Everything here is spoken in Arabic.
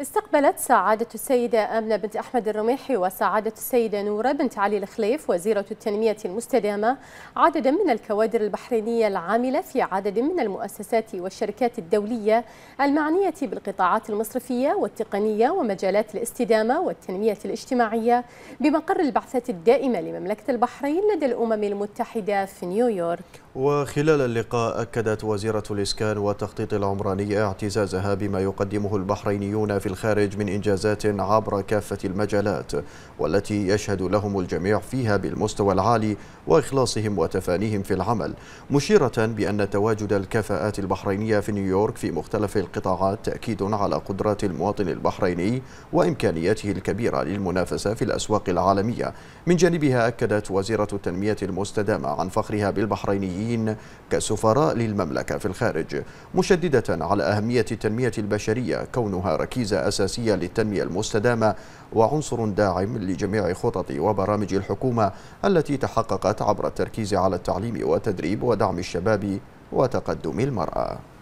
استقبلت سعادة السيدة آمنة بنت أحمد الرميحي وسعادة السيدة نورة بنت علي الخليف وزيرة التنمية المستدامة عددا من الكوادر البحرينية العاملة في عدد من المؤسسات والشركات الدولية المعنية بالقطاعات المصرفية والتقنية ومجالات الاستدامة والتنمية الاجتماعية بمقر البعثة الدائمة لمملكة البحرين لدى الأمم المتحدة في نيويورك وخلال اللقاء أكدت وزيرة الإسكان والتخطيط العمراني اعتزازها بما يقدمه البحرينيون في في الخارج من إنجازات عبر كافة المجالات والتي يشهد لهم الجميع فيها بالمستوى العالي وإخلاصهم وتفانيهم في العمل مشيرة بأن تواجد الكفاءات البحرينية في نيويورك في مختلف القطاعات تأكيد على قدرات المواطن البحريني وإمكانيته الكبيرة للمنافسة في الأسواق العالمية من جانبها أكدت وزيرة التنمية المستدامة عن فخرها بالبحرينيين كسفراء للمملكة في الخارج مشددة على أهمية التنمية البشرية كونها ركيزة أساسية للتنمية المستدامة وعنصر داعم لجميع خطط وبرامج الحكومة التي تحققت عبر التركيز على التعليم والتدريب ودعم الشباب وتقدم المرأة